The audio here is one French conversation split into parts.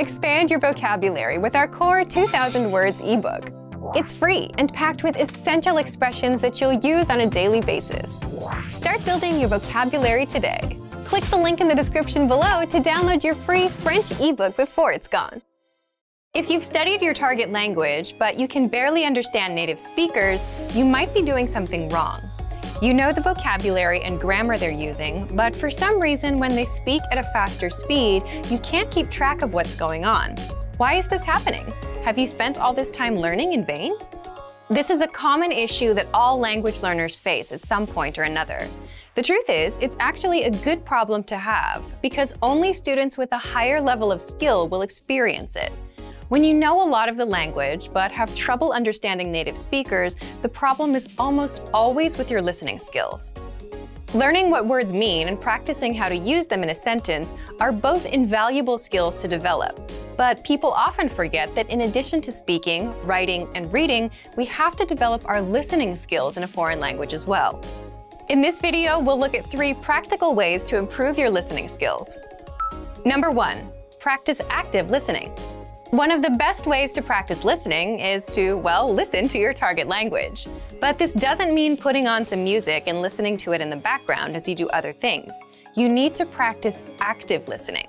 Expand your vocabulary with our core 2,000 words ebook. It's free and packed with essential expressions that you'll use on a daily basis. Start building your vocabulary today. Click the link in the description below to download your free French ebook before it's gone. If you've studied your target language, but you can barely understand native speakers, you might be doing something wrong. You know the vocabulary and grammar they're using, but for some reason, when they speak at a faster speed, you can't keep track of what's going on. Why is this happening? Have you spent all this time learning in vain? This is a common issue that all language learners face at some point or another. The truth is, it's actually a good problem to have because only students with a higher level of skill will experience it. When you know a lot of the language but have trouble understanding native speakers, the problem is almost always with your listening skills. Learning what words mean and practicing how to use them in a sentence are both invaluable skills to develop. But people often forget that in addition to speaking, writing, and reading, we have to develop our listening skills in a foreign language as well. In this video, we'll look at three practical ways to improve your listening skills. Number one, practice active listening. One of the best ways to practice listening is to, well, listen to your target language. But this doesn't mean putting on some music and listening to it in the background as you do other things. You need to practice active listening.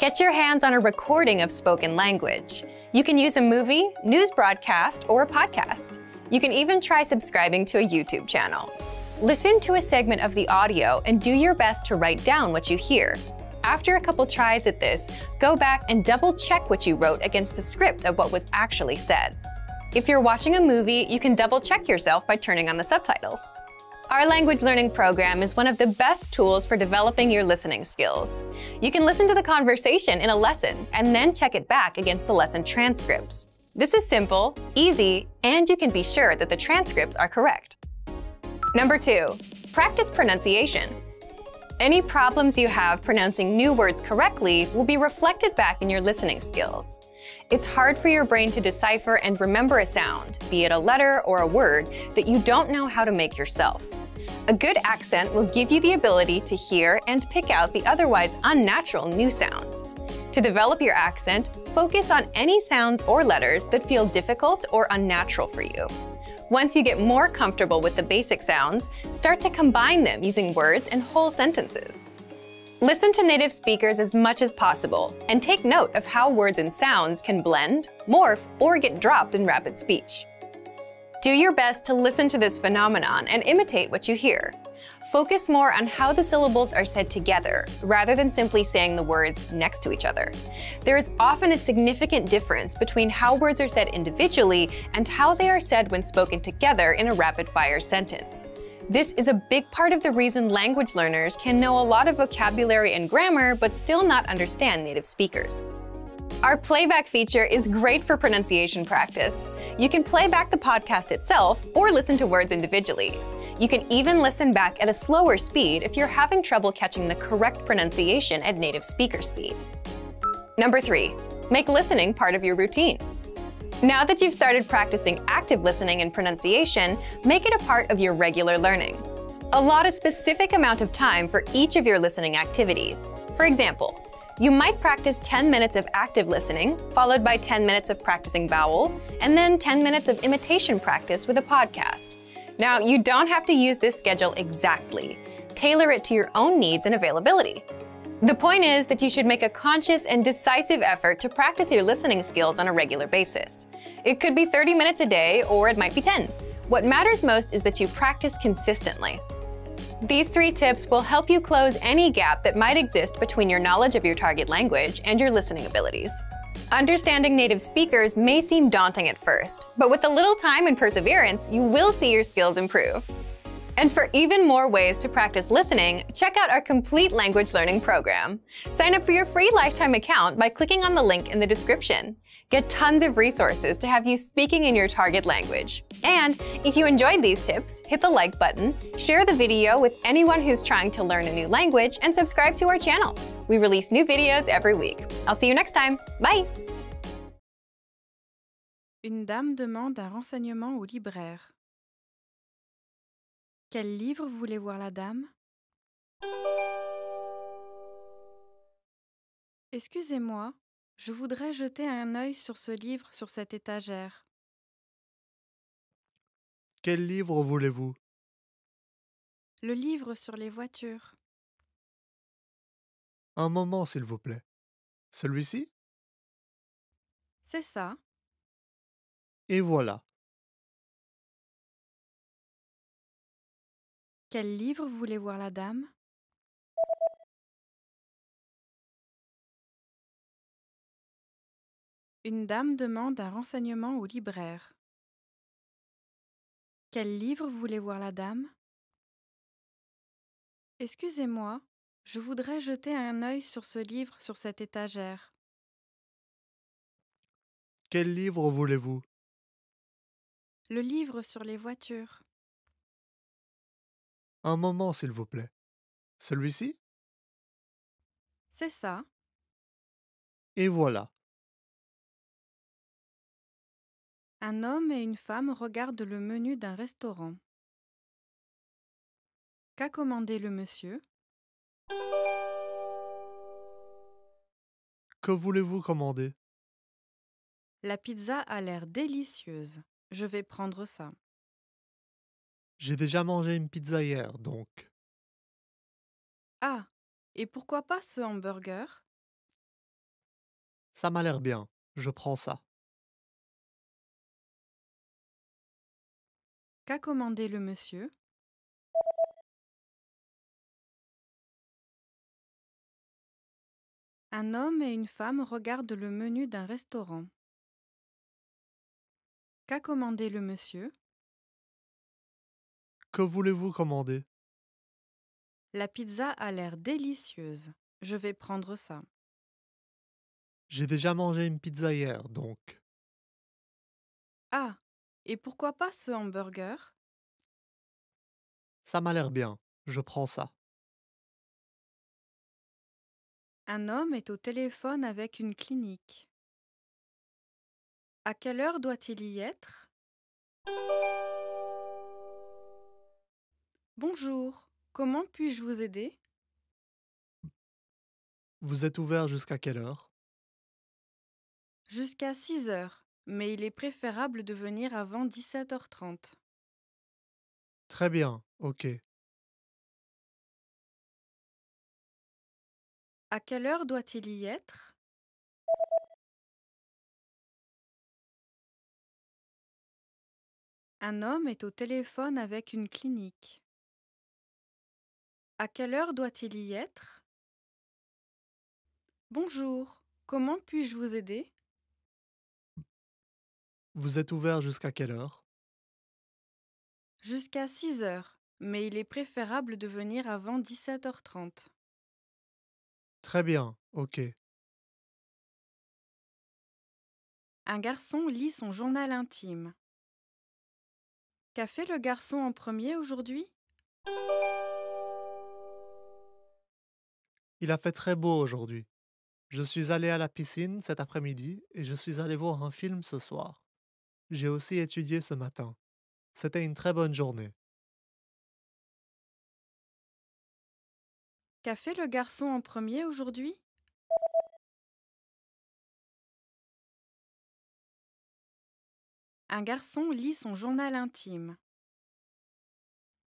Get your hands on a recording of spoken language. You can use a movie, news broadcast, or a podcast. You can even try subscribing to a YouTube channel. Listen to a segment of the audio and do your best to write down what you hear after a couple tries at this, go back and double check what you wrote against the script of what was actually said. If you're watching a movie, you can double check yourself by turning on the subtitles. Our language learning program is one of the best tools for developing your listening skills. You can listen to the conversation in a lesson and then check it back against the lesson transcripts. This is simple, easy, and you can be sure that the transcripts are correct. Number two, practice pronunciation. Any problems you have pronouncing new words correctly will be reflected back in your listening skills. It's hard for your brain to decipher and remember a sound, be it a letter or a word, that you don't know how to make yourself. A good accent will give you the ability to hear and pick out the otherwise unnatural new sounds. To develop your accent, focus on any sounds or letters that feel difficult or unnatural for you. Once you get more comfortable with the basic sounds, start to combine them using words and whole sentences. Listen to native speakers as much as possible and take note of how words and sounds can blend, morph, or get dropped in rapid speech. Do your best to listen to this phenomenon and imitate what you hear. Focus more on how the syllables are said together, rather than simply saying the words next to each other. There is often a significant difference between how words are said individually and how they are said when spoken together in a rapid-fire sentence. This is a big part of the reason language learners can know a lot of vocabulary and grammar but still not understand native speakers. Our playback feature is great for pronunciation practice. You can play back the podcast itself or listen to words individually. You can even listen back at a slower speed if you're having trouble catching the correct pronunciation at native speaker speed. Number three, make listening part of your routine. Now that you've started practicing active listening and pronunciation, make it a part of your regular learning. Allot a specific amount of time for each of your listening activities. For example, you might practice 10 minutes of active listening, followed by 10 minutes of practicing vowels, and then 10 minutes of imitation practice with a podcast. Now, you don't have to use this schedule exactly. Tailor it to your own needs and availability. The point is that you should make a conscious and decisive effort to practice your listening skills on a regular basis. It could be 30 minutes a day, or it might be 10. What matters most is that you practice consistently. These three tips will help you close any gap that might exist between your knowledge of your target language and your listening abilities. Understanding native speakers may seem daunting at first, but with a little time and perseverance, you will see your skills improve. And for even more ways to practice listening, check out our complete language learning program. Sign up for your free lifetime account by clicking on the link in the description. Get tons of resources to have you speaking in your target language. And if you enjoyed these tips, hit the like button, share the video with anyone who's trying to learn a new language, and subscribe to our channel. We release new videos every week. I'll see you next time. Bye! Une dame demande un renseignement au libraire. Quel livre voulait voir la dame Excusez-moi, Je voudrais jeter un œil sur ce livre sur cette étagère. Quel livre voulez-vous Le livre sur les voitures. Un moment, s'il vous plaît. Celui-ci C'est ça. Et voilà. Quel livre voulait voir la dame Une dame demande un renseignement au libraire. Quel livre voulait voir la dame Excusez-moi, je voudrais jeter un œil sur ce livre sur cette étagère. Quel livre voulez-vous Le livre sur les voitures. Un moment, s'il vous plaît. Celui-ci C'est ça. Et voilà. Un homme et une femme regardent le menu d'un restaurant. Qu'a commandé le monsieur Que voulez-vous commander La pizza a l'air délicieuse. Je vais prendre ça. J'ai déjà mangé une pizza hier, donc. Ah, et pourquoi pas ce hamburger Ça m'a l'air bien. Je prends ça. Qu'a commandé le monsieur Un homme et une femme regardent le menu d'un restaurant. Qu'a commandé le monsieur Que voulez-vous commander La pizza a l'air délicieuse. Je vais prendre ça. J'ai déjà mangé une pizza hier, donc. Ah, et pourquoi pas ce hamburger Ça m'a l'air bien, je prends ça. Un homme est au téléphone avec une clinique. À quelle heure doit-il y être Bonjour, comment puis-je vous aider Vous êtes ouvert jusqu'à quelle heure Jusqu'à 6 heures mais il est préférable de venir avant 17h30. Très bien, ok. À quelle heure doit-il y être Un homme est au téléphone avec une clinique. À quelle heure doit-il y être Bonjour, comment puis-je vous aider vous êtes ouvert jusqu'à quelle heure Jusqu'à 6 heures, mais il est préférable de venir avant 17h30. Très bien, ok. Un garçon lit son journal intime. Qu'a fait le garçon en premier aujourd'hui Il a fait très beau aujourd'hui. Je suis allé à la piscine cet après-midi et je suis allé voir un film ce soir. J'ai aussi étudié ce matin. C'était une très bonne journée. Qu'a fait le garçon en premier aujourd'hui Un garçon lit son journal intime.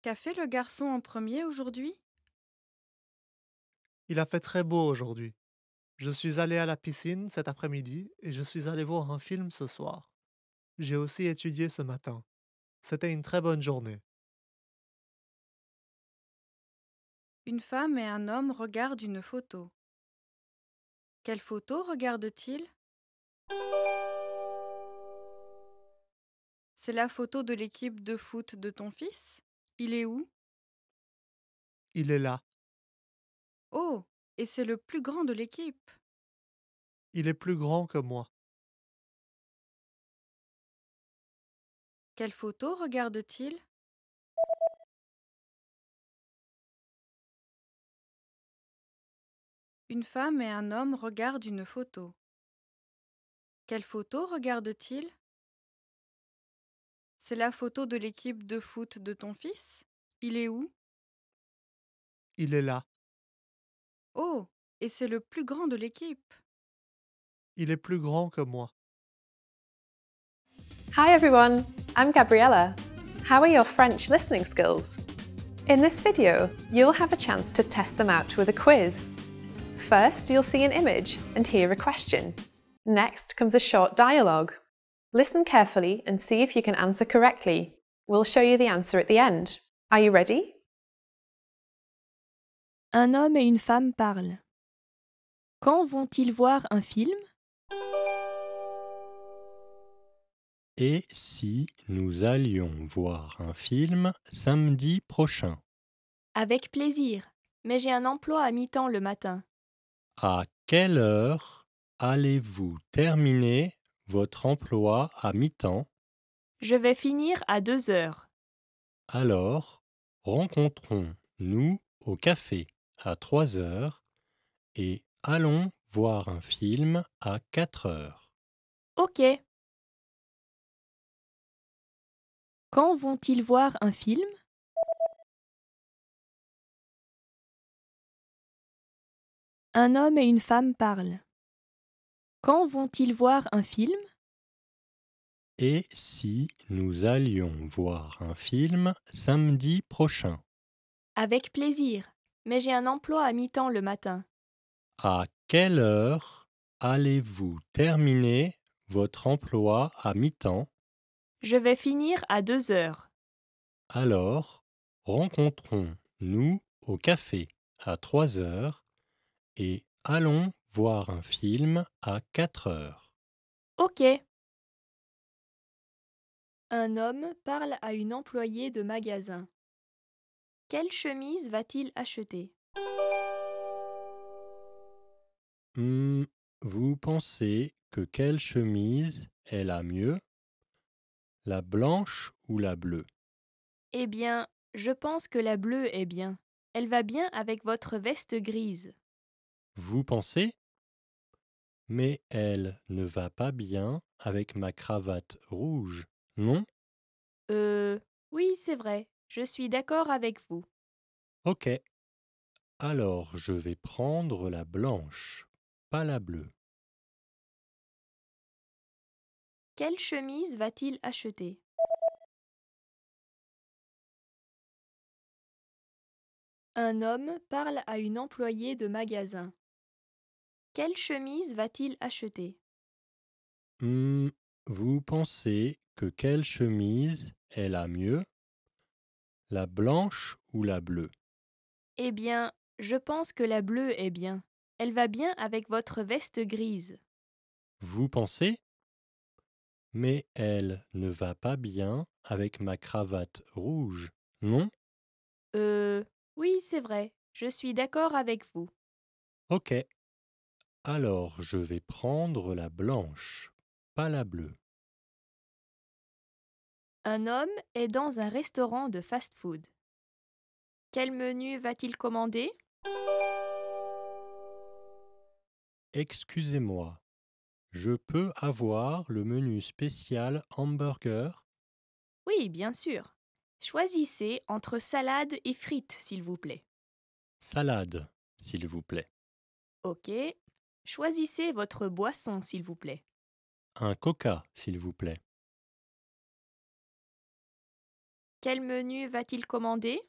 Qu'a fait le garçon en premier aujourd'hui Il a fait très beau aujourd'hui. Je suis allé à la piscine cet après-midi et je suis allé voir un film ce soir. J'ai aussi étudié ce matin. C'était une très bonne journée. Une femme et un homme regardent une photo. Quelle photo regardent-ils C'est la photo de l'équipe de foot de ton fils Il est où Il est là. Oh, et c'est le plus grand de l'équipe. Il est plus grand que moi. Quelle photo regarde-t-il Une femme et un homme regardent une photo. Quelle photo regarde-t-il C'est la photo de l'équipe de foot de ton fils Il est où Il est là. Oh, et c'est le plus grand de l'équipe. Il est plus grand que moi. Hi everyone, I'm Gabriella. How are your French listening skills? In this video, you'll have a chance to test them out with a quiz. First, you'll see an image and hear a question. Next comes a short dialogue. Listen carefully and see if you can answer correctly. We'll show you the answer at the end. Are you ready? Un homme et une femme parlent. Quand vont-ils voir un film Et si nous allions voir un film samedi prochain Avec plaisir, mais j'ai un emploi à mi-temps le matin. À quelle heure allez-vous terminer votre emploi à mi-temps Je vais finir à deux heures. Alors, rencontrons-nous au café à trois heures et allons voir un film à quatre heures. Ok. Quand vont-ils voir un film Un homme et une femme parlent. Quand vont-ils voir un film Et si nous allions voir un film samedi prochain Avec plaisir, mais j'ai un emploi à mi-temps le matin. À quelle heure allez-vous terminer votre emploi à mi-temps je vais finir à deux heures. Alors, rencontrons-nous au café à trois heures et allons voir un film à quatre heures. Ok. Un homme parle à une employée de magasin. Quelle chemise va-t-il acheter hmm, Vous pensez que quelle chemise est la mieux la blanche ou la bleue Eh bien, je pense que la bleue est bien. Elle va bien avec votre veste grise. Vous pensez Mais elle ne va pas bien avec ma cravate rouge, non Euh, oui, c'est vrai. Je suis d'accord avec vous. Ok. Alors, je vais prendre la blanche, pas la bleue. Quelle chemise va-t-il acheter Un homme parle à une employée de magasin. Quelle chemise va-t-il acheter hum, Vous pensez que quelle chemise est la mieux La blanche ou la bleue Eh bien, je pense que la bleue est bien. Elle va bien avec votre veste grise. Vous pensez mais elle ne va pas bien avec ma cravate rouge, non Euh. Oui, c'est vrai. Je suis d'accord avec vous. Ok. Alors je vais prendre la blanche, pas la bleue. Un homme est dans un restaurant de fast-food. Quel menu va-t-il commander Excusez-moi, je peux avoir le menu spécial hamburger Oui, bien sûr. Choisissez entre salade et frites, s'il vous plaît. Salade, s'il vous plaît. Ok. Choisissez votre boisson, s'il vous plaît. Un coca, s'il vous plaît. Quel menu va-t-il commander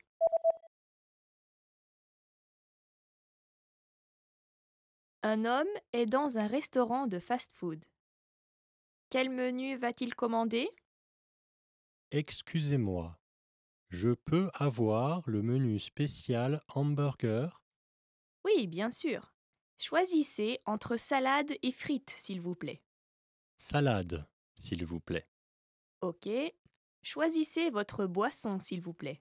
Un homme est dans un restaurant de fast-food. Quel menu va-t-il commander Excusez-moi, je peux avoir le menu spécial hamburger Oui, bien sûr. Choisissez entre salade et frites, s'il vous plaît. Salade, s'il vous plaît. Ok. Choisissez votre boisson, s'il vous plaît.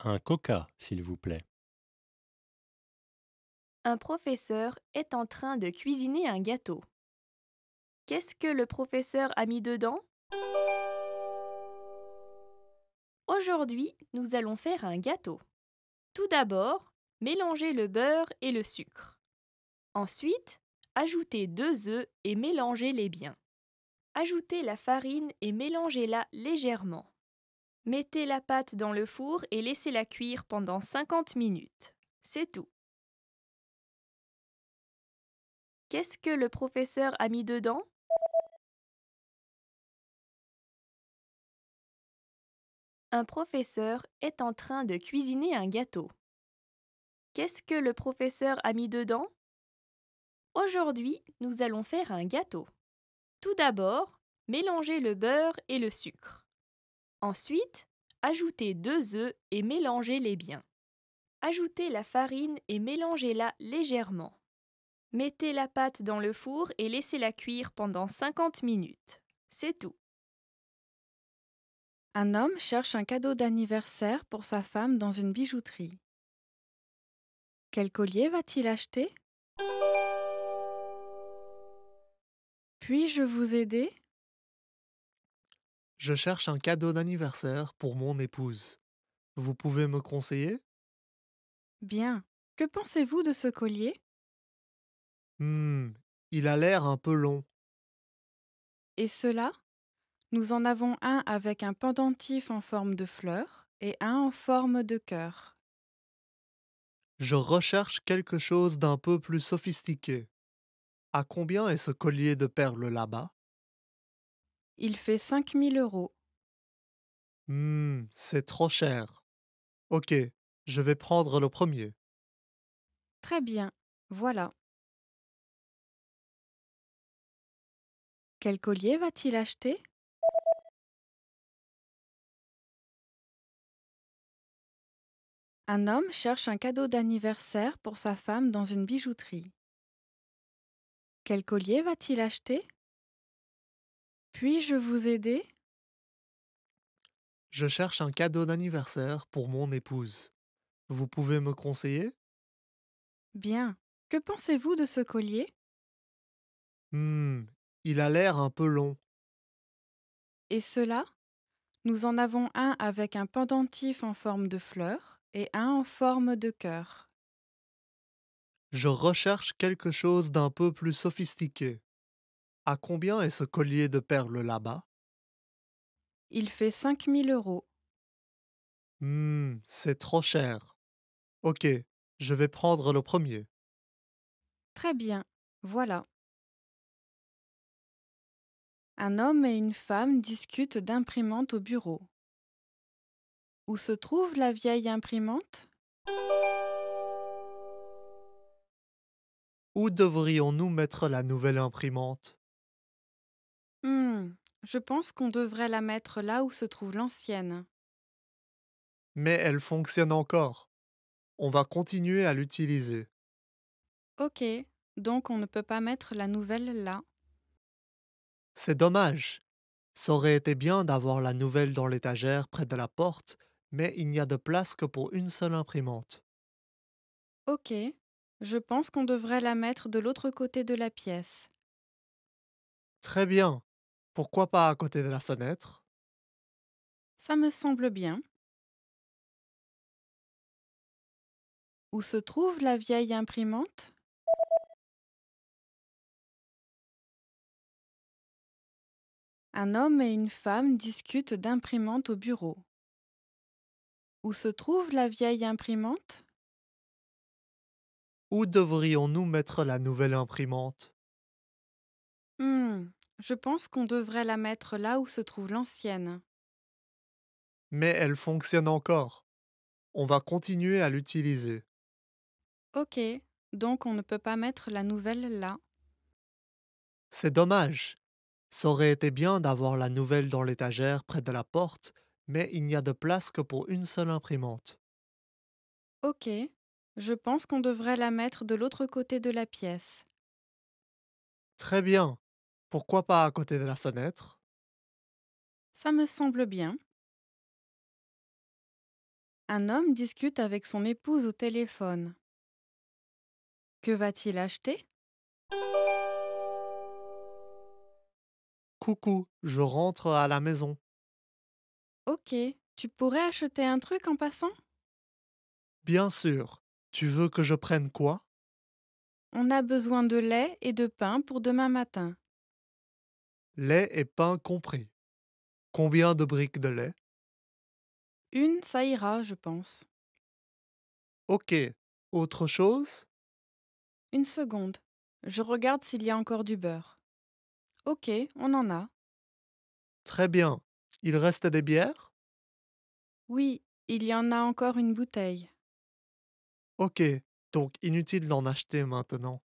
Un coca, s'il vous plaît. Un professeur est en train de cuisiner un gâteau. Qu'est-ce que le professeur a mis dedans Aujourd'hui, nous allons faire un gâteau. Tout d'abord, mélangez le beurre et le sucre. Ensuite, ajoutez deux œufs et mélangez-les bien. Ajoutez la farine et mélangez-la légèrement. Mettez la pâte dans le four et laissez-la cuire pendant 50 minutes. C'est tout. Qu'est-ce que le professeur a mis dedans Un professeur est en train de cuisiner un gâteau. Qu'est-ce que le professeur a mis dedans Aujourd'hui, nous allons faire un gâteau. Tout d'abord, mélangez le beurre et le sucre. Ensuite, ajoutez deux œufs et mélangez-les bien. Ajoutez la farine et mélangez-la légèrement. Mettez la pâte dans le four et laissez-la cuire pendant 50 minutes. C'est tout. Un homme cherche un cadeau d'anniversaire pour sa femme dans une bijouterie. Quel collier va-t-il acheter Puis-je vous aider Je cherche un cadeau d'anniversaire pour mon épouse. Vous pouvez me conseiller Bien. Que pensez-vous de ce collier Hmm, il a l'air un peu long. Et cela Nous en avons un avec un pendentif en forme de fleur et un en forme de cœur. Je recherche quelque chose d'un peu plus sophistiqué. À combien est ce collier de perles là-bas Il fait 5000 euros. Hmm, c'est trop cher. Ok, je vais prendre le premier. Très bien, voilà. Quel collier va-t-il acheter Un homme cherche un cadeau d'anniversaire pour sa femme dans une bijouterie. Quel collier va-t-il acheter Puis-je vous aider Je cherche un cadeau d'anniversaire pour mon épouse. Vous pouvez me conseiller Bien. Que pensez-vous de ce collier Hmm, il a l'air un peu long. Et cela Nous en avons un avec un pendentif en forme de fleur et un en forme de cœur. Je recherche quelque chose d'un peu plus sophistiqué. À combien est ce collier de perles là-bas Il fait 5000 euros. Hum, c'est trop cher. Ok, je vais prendre le premier. Très bien, voilà. Un homme et une femme discutent d'imprimante au bureau. Où se trouve la vieille imprimante Où devrions-nous mettre la nouvelle imprimante hmm, Je pense qu'on devrait la mettre là où se trouve l'ancienne. Mais elle fonctionne encore. On va continuer à l'utiliser. Ok, donc on ne peut pas mettre la nouvelle là. C'est dommage. Ça aurait été bien d'avoir la nouvelle dans l'étagère près de la porte, mais il n'y a de place que pour une seule imprimante. Ok, je pense qu'on devrait la mettre de l'autre côté de la pièce. Très bien. Pourquoi pas à côté de la fenêtre Ça me semble bien. Où se trouve la vieille imprimante Un homme et une femme discutent d'imprimante au bureau. Où se trouve la vieille imprimante Où devrions-nous mettre la nouvelle imprimante hmm, Je pense qu'on devrait la mettre là où se trouve l'ancienne. Mais elle fonctionne encore. On va continuer à l'utiliser. Ok, donc on ne peut pas mettre la nouvelle là. C'est dommage. Ça aurait été bien d'avoir la nouvelle dans l'étagère près de la porte, mais il n'y a de place que pour une seule imprimante. Ok, je pense qu'on devrait la mettre de l'autre côté de la pièce. Très bien. Pourquoi pas à côté de la fenêtre Ça me semble bien. Un homme discute avec son épouse au téléphone. Que va-t-il acheter Coucou, je rentre à la maison. Ok, tu pourrais acheter un truc en passant Bien sûr. Tu veux que je prenne quoi On a besoin de lait et de pain pour demain matin. Lait et pain compris. Combien de briques de lait Une, ça ira, je pense. Ok. Autre chose Une seconde. Je regarde s'il y a encore du beurre. Ok, on en a. Très bien. Il reste des bières Oui, il y en a encore une bouteille. Ok, donc inutile d'en acheter maintenant.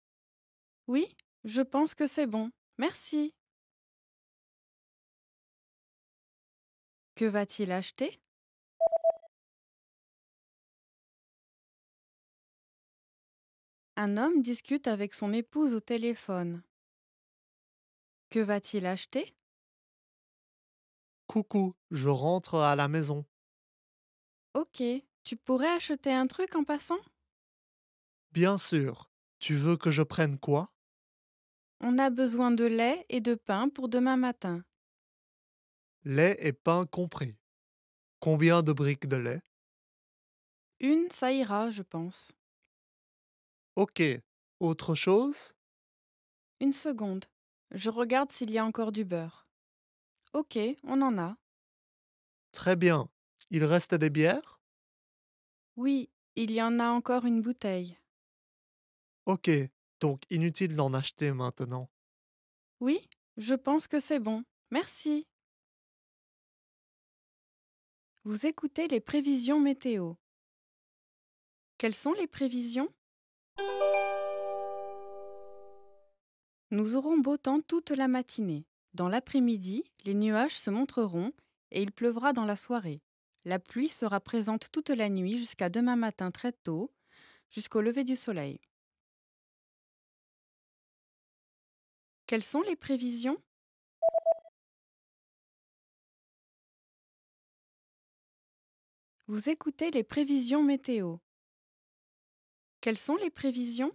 Oui, je pense que c'est bon. Merci. Que va-t-il acheter Un homme discute avec son épouse au téléphone. Que va-t-il acheter Coucou, je rentre à la maison. Ok, tu pourrais acheter un truc en passant Bien sûr. Tu veux que je prenne quoi On a besoin de lait et de pain pour demain matin. Lait et pain compris. Combien de briques de lait Une, ça ira, je pense. Ok. Autre chose Une seconde. Je regarde s'il y a encore du beurre. Ok, on en a. Très bien. Il reste des bières Oui, il y en a encore une bouteille. Ok, donc inutile d'en acheter maintenant. Oui, je pense que c'est bon. Merci. Vous écoutez les prévisions météo. Quelles sont les prévisions nous aurons beau temps toute la matinée. Dans l'après-midi, les nuages se montreront et il pleuvra dans la soirée. La pluie sera présente toute la nuit jusqu'à demain matin très tôt, jusqu'au lever du soleil. Quelles sont les prévisions Vous écoutez les prévisions météo. Quelles sont les prévisions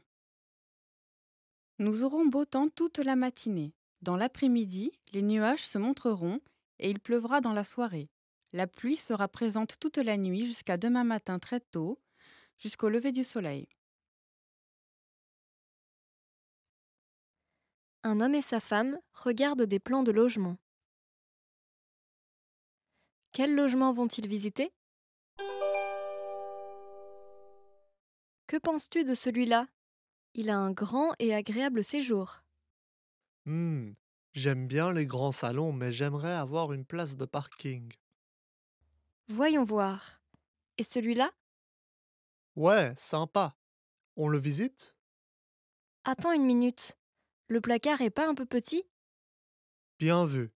nous aurons beau temps toute la matinée. Dans l'après-midi, les nuages se montreront et il pleuvra dans la soirée. La pluie sera présente toute la nuit jusqu'à demain matin très tôt, jusqu'au lever du soleil. Un homme et sa femme regardent des plans de logement. Quels logements vont-ils visiter Que penses-tu de celui-là il a un grand et agréable séjour. Hmm, j'aime bien les grands salons, mais j'aimerais avoir une place de parking. Voyons voir. Et celui-là Ouais, sympa. On le visite Attends une minute. Le placard est pas un peu petit Bien vu.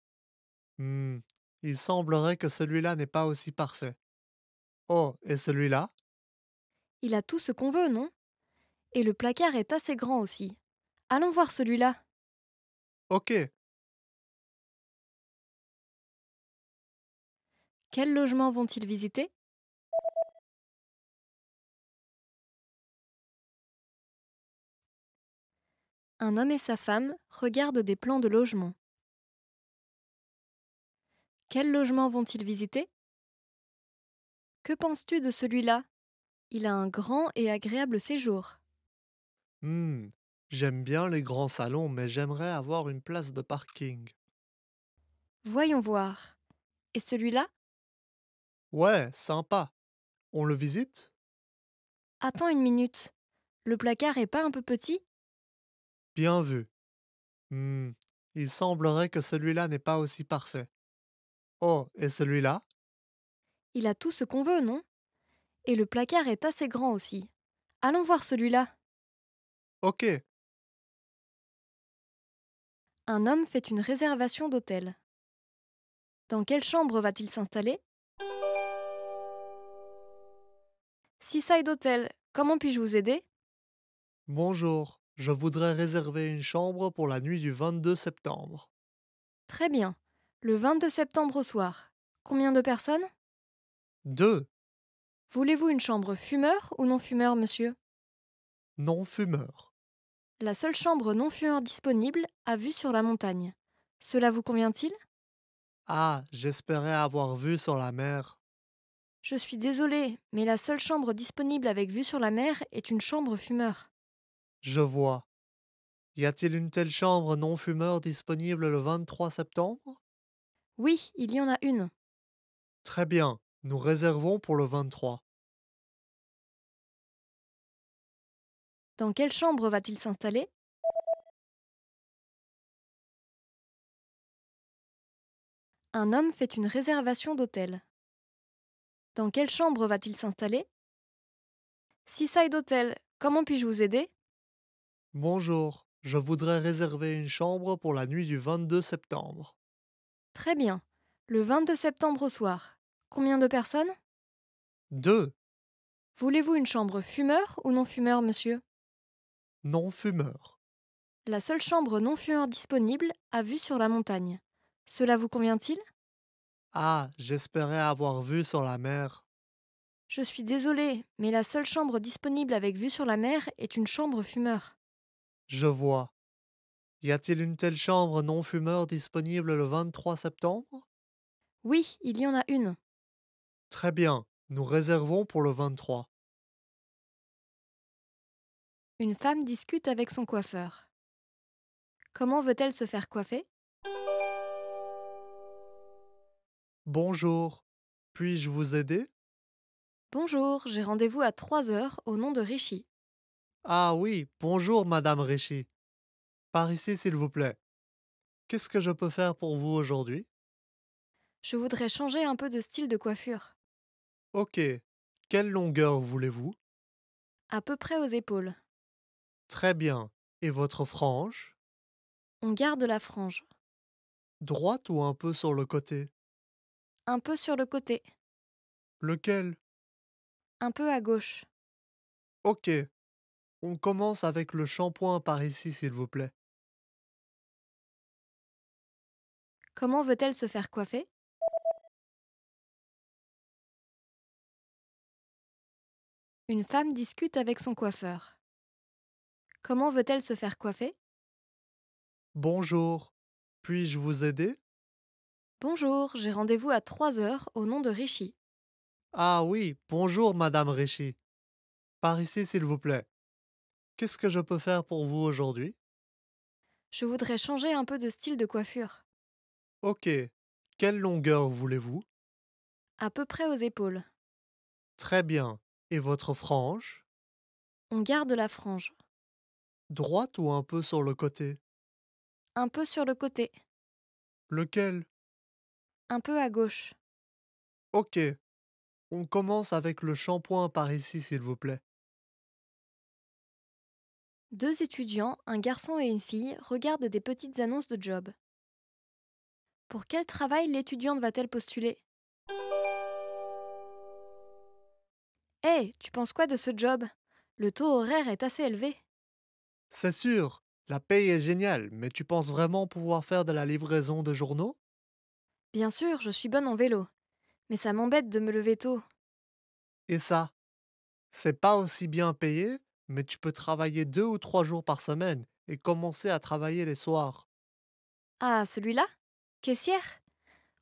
Hmm, il semblerait que celui-là n'est pas aussi parfait. Oh, et celui-là Il a tout ce qu'on veut, non et le placard est assez grand aussi. Allons voir celui-là. Ok. Quel logement vont-ils visiter Un homme et sa femme regardent des plans de logement. Quel logement vont-ils visiter Que penses-tu de celui-là Il a un grand et agréable séjour. Hmm, J'aime bien les grands salons, mais j'aimerais avoir une place de parking. Voyons voir. Et celui-là Ouais, sympa. On le visite Attends une minute. Le placard est pas un peu petit Bien vu. Hum, il semblerait que celui-là n'est pas aussi parfait. Oh, et celui-là Il a tout ce qu'on veut, non Et le placard est assez grand aussi. Allons voir celui-là. Ok. Un homme fait une réservation d'hôtel. Dans quelle chambre va-t-il s'installer est d'hôtel, comment puis-je vous aider Bonjour, je voudrais réserver une chambre pour la nuit du 22 septembre. Très bien. Le 22 septembre au soir. Combien de personnes Deux. Voulez-vous une chambre fumeur ou non fumeur, monsieur Non fumeur. La seule chambre non fumeur disponible a vue sur la montagne. Cela vous convient-il Ah, j'espérais avoir vue sur la mer. Je suis désolée, mais la seule chambre disponible avec vue sur la mer est une chambre fumeur. Je vois. Y a-t-il une telle chambre non fumeur disponible le 23 septembre Oui, il y en a une. Très bien, nous réservons pour le 23. Dans quelle chambre va-t-il s'installer Un homme fait une réservation d'hôtel. Dans quelle chambre va-t-il s'installer est d'hôtel, comment puis-je vous aider Bonjour, je voudrais réserver une chambre pour la nuit du 22 septembre. Très bien. Le 22 septembre au soir. Combien de personnes Deux. Voulez-vous une chambre fumeur ou non fumeur, monsieur non-fumeur. La seule chambre non-fumeur disponible a vue sur la montagne. Cela vous convient-il Ah, j'espérais avoir vue sur la mer. Je suis désolée, mais la seule chambre disponible avec vue sur la mer est une chambre fumeur. Je vois. Y a-t-il une telle chambre non-fumeur disponible le 23 septembre Oui, il y en a une. Très bien, nous réservons pour le 23. Une femme discute avec son coiffeur. Comment veut-elle se faire coiffer Bonjour, puis-je vous aider Bonjour, j'ai rendez-vous à 3 heures au nom de Rishi. Ah oui, bonjour Madame Rishi. Par ici s'il vous plaît. Qu'est-ce que je peux faire pour vous aujourd'hui Je voudrais changer un peu de style de coiffure. Ok, quelle longueur voulez-vous À peu près aux épaules. Très bien. Et votre frange On garde la frange. Droite ou un peu sur le côté Un peu sur le côté. Lequel Un peu à gauche. Ok. On commence avec le shampoing par ici, s'il vous plaît. Comment veut-elle se faire coiffer Une femme discute avec son coiffeur. Comment veut-elle se faire coiffer Bonjour, puis-je vous aider Bonjour, j'ai rendez-vous à 3 heures au nom de Rishi. Ah oui, bonjour Madame Rishi. Par ici s'il vous plaît. Qu'est-ce que je peux faire pour vous aujourd'hui Je voudrais changer un peu de style de coiffure. Ok, quelle longueur voulez-vous À peu près aux épaules. Très bien, et votre frange On garde la frange. Droite ou un peu sur le côté Un peu sur le côté. Lequel Un peu à gauche. Ok. On commence avec le shampoing par ici, s'il vous plaît. Deux étudiants, un garçon et une fille, regardent des petites annonces de job. Pour quel travail l'étudiante va-t-elle postuler Hé, eh, tu penses quoi de ce job Le taux horaire est assez élevé. C'est sûr, la paye est géniale, mais tu penses vraiment pouvoir faire de la livraison de journaux Bien sûr, je suis bonne en vélo. Mais ça m'embête de me lever tôt. Et ça C'est pas aussi bien payé, mais tu peux travailler deux ou trois jours par semaine et commencer à travailler les soirs. Ah, celui-là Caissière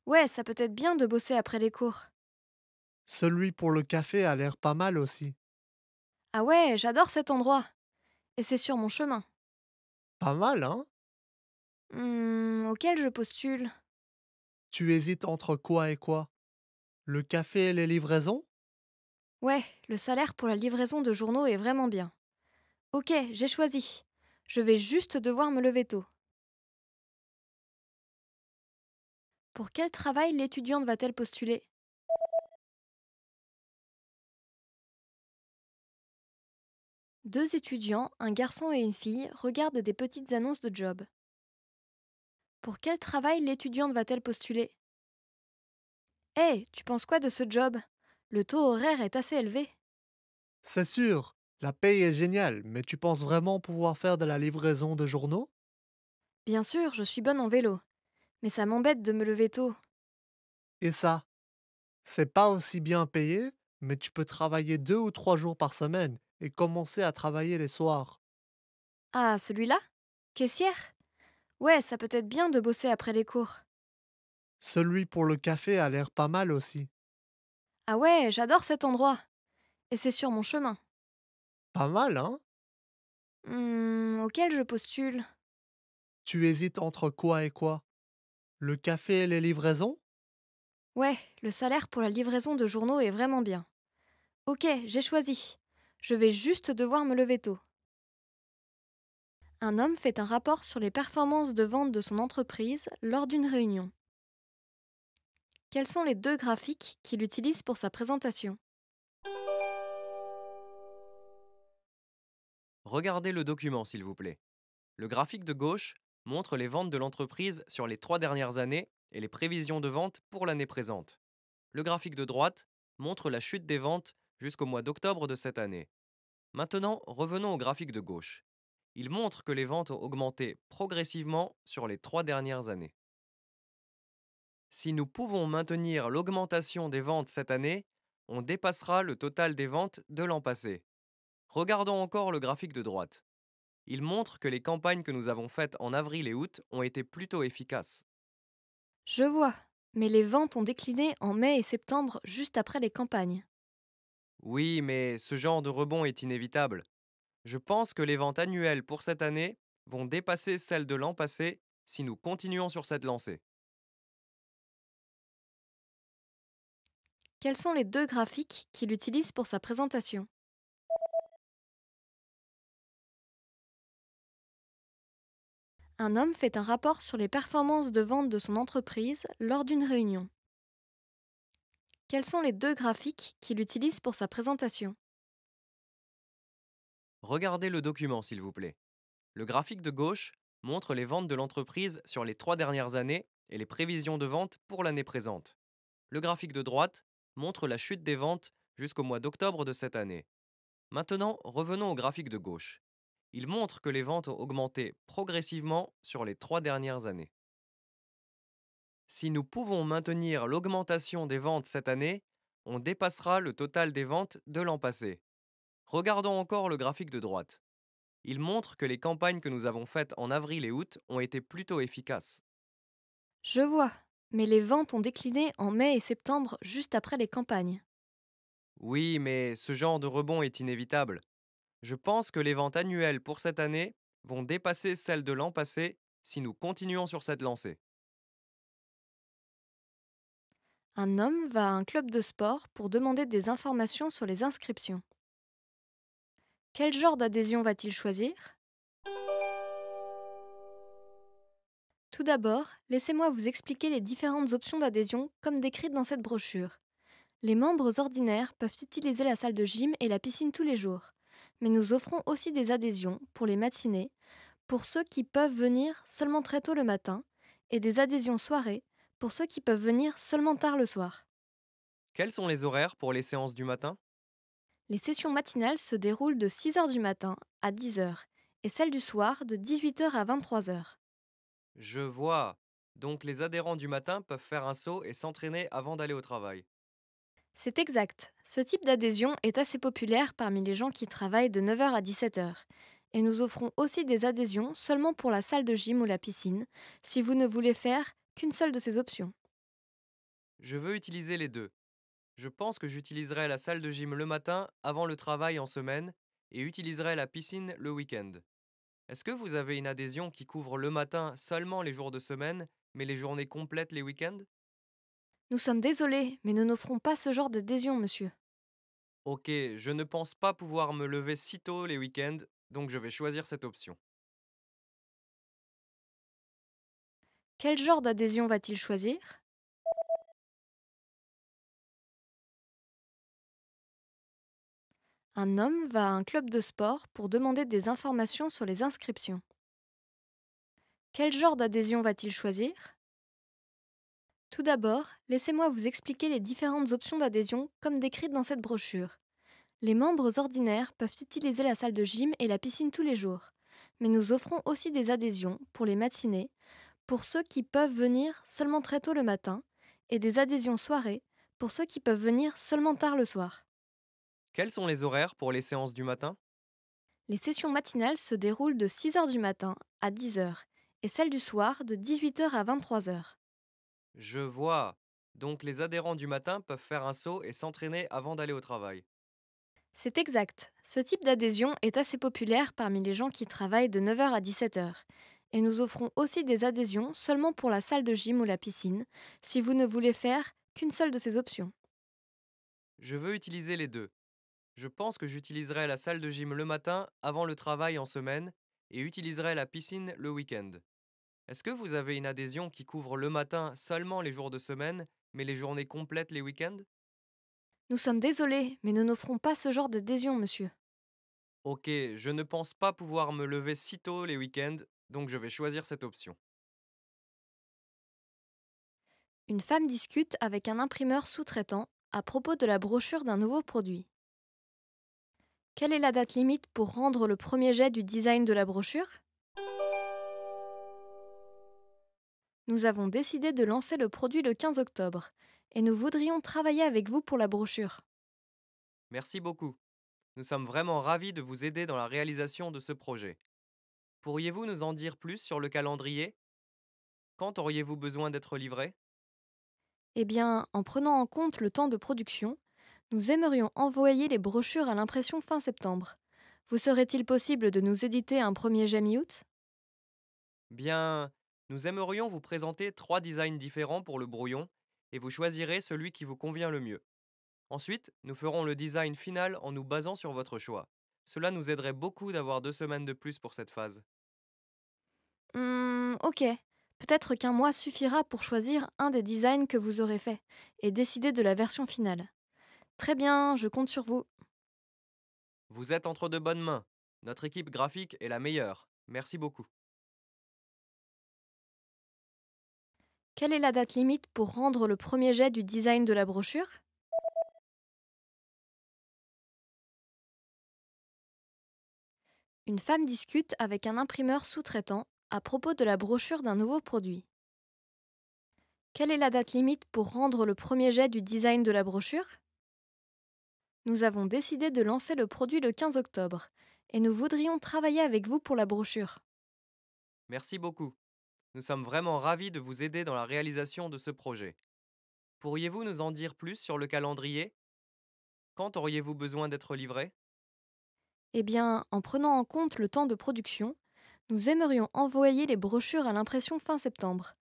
Ouais, ça peut être bien de bosser après les cours. Celui pour le café a l'air pas mal aussi. Ah ouais, j'adore cet endroit. Et c'est sur mon chemin. Pas mal, hein hmm, Auquel je postule Tu hésites entre quoi et quoi Le café et les livraisons Ouais, le salaire pour la livraison de journaux est vraiment bien. Ok, j'ai choisi. Je vais juste devoir me lever tôt. Pour quel travail l'étudiante va-t-elle postuler Deux étudiants, un garçon et une fille, regardent des petites annonces de job. Pour quel travail l'étudiante va-t-elle postuler Hé, eh, tu penses quoi de ce job Le taux horaire est assez élevé. C'est sûr, la paye est géniale, mais tu penses vraiment pouvoir faire de la livraison de journaux Bien sûr, je suis bonne en vélo. Mais ça m'embête de me lever tôt. Et ça C'est pas aussi bien payé, mais tu peux travailler deux ou trois jours par semaine et commencer à travailler les soirs. Ah, celui-là Caissière Ouais, ça peut être bien de bosser après les cours. Celui pour le café a l'air pas mal aussi. Ah ouais, j'adore cet endroit. Et c'est sur mon chemin. Pas mal, hein Hum... Auquel je postule Tu hésites entre quoi et quoi Le café et les livraisons Ouais, le salaire pour la livraison de journaux est vraiment bien. Ok, j'ai choisi. Je vais juste devoir me lever tôt. Un homme fait un rapport sur les performances de vente de son entreprise lors d'une réunion. Quels sont les deux graphiques qu'il utilise pour sa présentation Regardez le document, s'il vous plaît. Le graphique de gauche montre les ventes de l'entreprise sur les trois dernières années et les prévisions de vente pour l'année présente. Le graphique de droite montre la chute des ventes jusqu'au mois d'octobre de cette année. Maintenant, revenons au graphique de gauche. Il montre que les ventes ont augmenté progressivement sur les trois dernières années. Si nous pouvons maintenir l'augmentation des ventes cette année, on dépassera le total des ventes de l'an passé. Regardons encore le graphique de droite. Il montre que les campagnes que nous avons faites en avril et août ont été plutôt efficaces. Je vois, mais les ventes ont décliné en mai et septembre juste après les campagnes. Oui, mais ce genre de rebond est inévitable. Je pense que les ventes annuelles pour cette année vont dépasser celles de l'an passé si nous continuons sur cette lancée. Quels sont les deux graphiques qu'il utilise pour sa présentation Un homme fait un rapport sur les performances de vente de son entreprise lors d'une réunion. Quels sont les deux graphiques qu'il utilise pour sa présentation Regardez le document, s'il vous plaît. Le graphique de gauche montre les ventes de l'entreprise sur les trois dernières années et les prévisions de vente pour l'année présente. Le graphique de droite montre la chute des ventes jusqu'au mois d'octobre de cette année. Maintenant, revenons au graphique de gauche. Il montre que les ventes ont augmenté progressivement sur les trois dernières années. Si nous pouvons maintenir l'augmentation des ventes cette année, on dépassera le total des ventes de l'an passé. Regardons encore le graphique de droite. Il montre que les campagnes que nous avons faites en avril et août ont été plutôt efficaces. Je vois, mais les ventes ont décliné en mai et septembre juste après les campagnes. Oui, mais ce genre de rebond est inévitable. Je pense que les ventes annuelles pour cette année vont dépasser celles de l'an passé si nous continuons sur cette lancée. Un homme va à un club de sport pour demander des informations sur les inscriptions. Quel genre d'adhésion va-t-il choisir Tout d'abord, laissez-moi vous expliquer les différentes options d'adhésion comme décrites dans cette brochure. Les membres ordinaires peuvent utiliser la salle de gym et la piscine tous les jours, mais nous offrons aussi des adhésions pour les matinées, pour ceux qui peuvent venir seulement très tôt le matin, et des adhésions soirées pour ceux qui peuvent venir seulement tard le soir. Quels sont les horaires pour les séances du matin Les sessions matinales se déroulent de 6h du matin à 10h et celles du soir de 18h à 23h. Je vois. Donc les adhérents du matin peuvent faire un saut et s'entraîner avant d'aller au travail. C'est exact. Ce type d'adhésion est assez populaire parmi les gens qui travaillent de 9h à 17h. Et nous offrons aussi des adhésions seulement pour la salle de gym ou la piscine, si vous ne voulez faire qu'une seule de ces options. Je veux utiliser les deux. Je pense que j'utiliserai la salle de gym le matin avant le travail en semaine et utiliserai la piscine le week-end. Est-ce que vous avez une adhésion qui couvre le matin seulement les jours de semaine, mais les journées complètes les week-ends Nous sommes désolés, mais nous n'offrons pas ce genre d'adhésion, monsieur. Ok, je ne pense pas pouvoir me lever si tôt les week-ends, donc je vais choisir cette option. Quel genre d'adhésion va-t-il choisir Un homme va à un club de sport pour demander des informations sur les inscriptions. Quel genre d'adhésion va-t-il choisir Tout d'abord, laissez-moi vous expliquer les différentes options d'adhésion comme décrites dans cette brochure. Les membres ordinaires peuvent utiliser la salle de gym et la piscine tous les jours, mais nous offrons aussi des adhésions pour les matinées, pour ceux qui peuvent venir seulement très tôt le matin, et des adhésions soirées pour ceux qui peuvent venir seulement tard le soir. Quels sont les horaires pour les séances du matin Les sessions matinales se déroulent de 6h du matin à 10h et celles du soir de 18h à 23h. Je vois. Donc les adhérents du matin peuvent faire un saut et s'entraîner avant d'aller au travail. C'est exact. Ce type d'adhésion est assez populaire parmi les gens qui travaillent de 9h à 17h, et nous offrons aussi des adhésions seulement pour la salle de gym ou la piscine, si vous ne voulez faire qu'une seule de ces options. Je veux utiliser les deux. Je pense que j'utiliserai la salle de gym le matin avant le travail en semaine et utiliserai la piscine le week-end. Est-ce que vous avez une adhésion qui couvre le matin seulement les jours de semaine, mais les journées complètes les week-ends Nous sommes désolés, mais nous n'offrons pas ce genre d'adhésion, monsieur. Ok, je ne pense pas pouvoir me lever si tôt les week-ends donc je vais choisir cette option. Une femme discute avec un imprimeur sous-traitant à propos de la brochure d'un nouveau produit. Quelle est la date limite pour rendre le premier jet du design de la brochure Nous avons décidé de lancer le produit le 15 octobre et nous voudrions travailler avec vous pour la brochure. Merci beaucoup. Nous sommes vraiment ravis de vous aider dans la réalisation de ce projet. Pourriez-vous nous en dire plus sur le calendrier Quand auriez-vous besoin d'être livré Eh bien, en prenant en compte le temps de production, nous aimerions envoyer les brochures à l'impression fin septembre. Vous serait-il possible de nous éditer un premier jet août Bien, nous aimerions vous présenter trois designs différents pour le brouillon et vous choisirez celui qui vous convient le mieux. Ensuite, nous ferons le design final en nous basant sur votre choix. Cela nous aiderait beaucoup d'avoir deux semaines de plus pour cette phase. Hmm, ok. Peut-être qu'un mois suffira pour choisir un des designs que vous aurez fait et décider de la version finale. Très bien, je compte sur vous. Vous êtes entre de bonnes mains. Notre équipe graphique est la meilleure. Merci beaucoup. Quelle est la date limite pour rendre le premier jet du design de la brochure Une femme discute avec un imprimeur sous-traitant à propos de la brochure d'un nouveau produit. Quelle est la date limite pour rendre le premier jet du design de la brochure Nous avons décidé de lancer le produit le 15 octobre et nous voudrions travailler avec vous pour la brochure. Merci beaucoup. Nous sommes vraiment ravis de vous aider dans la réalisation de ce projet. Pourriez-vous nous en dire plus sur le calendrier Quand auriez-vous besoin d'être livré Eh bien, en prenant en compte le temps de production, nous aimerions envoyer les brochures à l'impression fin septembre.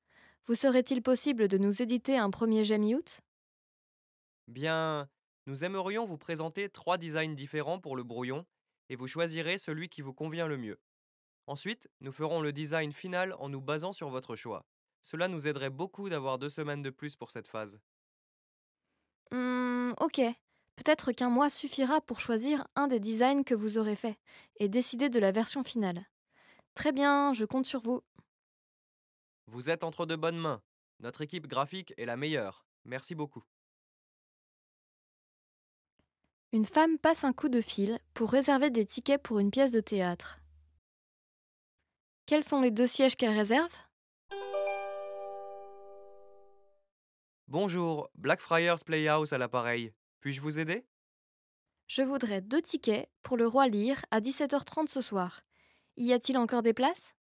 Vous serait-il possible de nous éditer un premier jet août Bien, nous aimerions vous présenter trois designs différents pour le brouillon et vous choisirez celui qui vous convient le mieux. Ensuite, nous ferons le design final en nous basant sur votre choix. Cela nous aiderait beaucoup d'avoir deux semaines de plus pour cette phase. Hum, ok. Peut-être qu'un mois suffira pour choisir un des designs que vous aurez fait et décider de la version finale. Très bien, je compte sur vous. Vous êtes entre de bonnes mains. Notre équipe graphique est la meilleure. Merci beaucoup. Une femme passe un coup de fil pour réserver des tickets pour une pièce de théâtre. Quels sont les deux sièges qu'elle réserve Bonjour, Blackfriars Playhouse à l'appareil. Puis-je vous aider Je voudrais deux tickets pour le Roi Lire à 17h30 ce soir. Y a-t-il encore des places